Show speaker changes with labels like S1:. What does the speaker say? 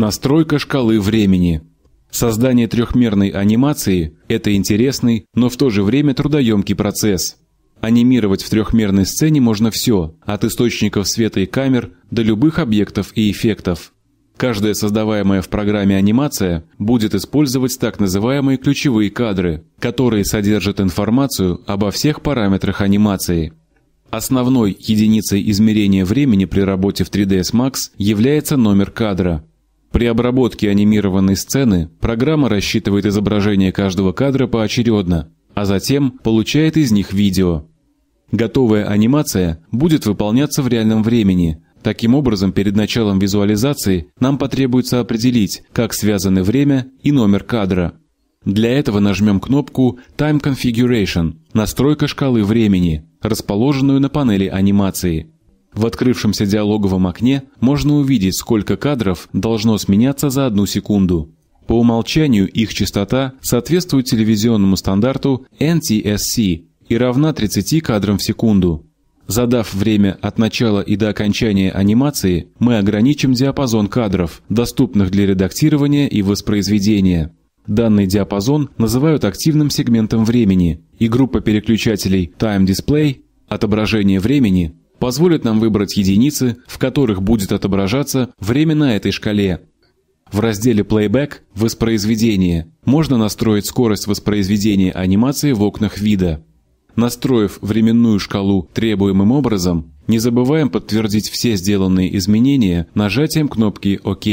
S1: Настройка шкалы времени. Создание трехмерной анимации – это интересный, но в то же время трудоемкий процесс. Анимировать в трехмерной сцене можно все, от источников света и камер до любых объектов и эффектов. Каждая создаваемая в программе анимация будет использовать так называемые ключевые кадры, которые содержат информацию обо всех параметрах анимации. Основной единицей измерения времени при работе в 3ds Max является номер кадра – при обработке анимированной сцены программа рассчитывает изображение каждого кадра поочередно, а затем получает из них видео. Готовая анимация будет выполняться в реальном времени. Таким образом, перед началом визуализации нам потребуется определить, как связаны время и номер кадра. Для этого нажмем кнопку Time Configuration – настройка шкалы времени, расположенную на панели анимации. В открывшемся диалоговом окне можно увидеть, сколько кадров должно сменяться за одну секунду. По умолчанию их частота соответствует телевизионному стандарту NTSC и равна 30 кадрам в секунду. Задав время от начала и до окончания анимации, мы ограничим диапазон кадров, доступных для редактирования и воспроизведения. Данный диапазон называют активным сегментом времени, и группа переключателей Time Display – отображение времени – позволит нам выбрать единицы, в которых будет отображаться время на этой шкале. В разделе Playback «Воспроизведение» можно настроить скорость воспроизведения анимации в окнах вида. Настроив временную шкалу требуемым образом, не забываем подтвердить все сделанные изменения нажатием кнопки «Ок».